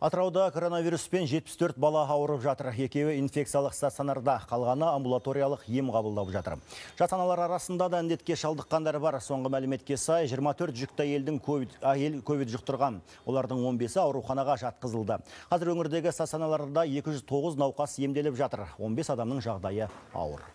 Атырауда коронавируспен 74 бала ауырып жатыр. Екеуі инфекциялық стационарда қалғаны амбулаториялық ем қабылдап жатыр. Жатаналар арасында да індетке шалдыққандар бар. Соңғы мәліметке сай 24 жүкті елдің COVID, жұқтырған. Олардың 15-і ауруханаға жатқызылды. Қазір өңірдегі стационарларда 209 науқас емделіп жатыр. 15 адамның жағдайы ауыр.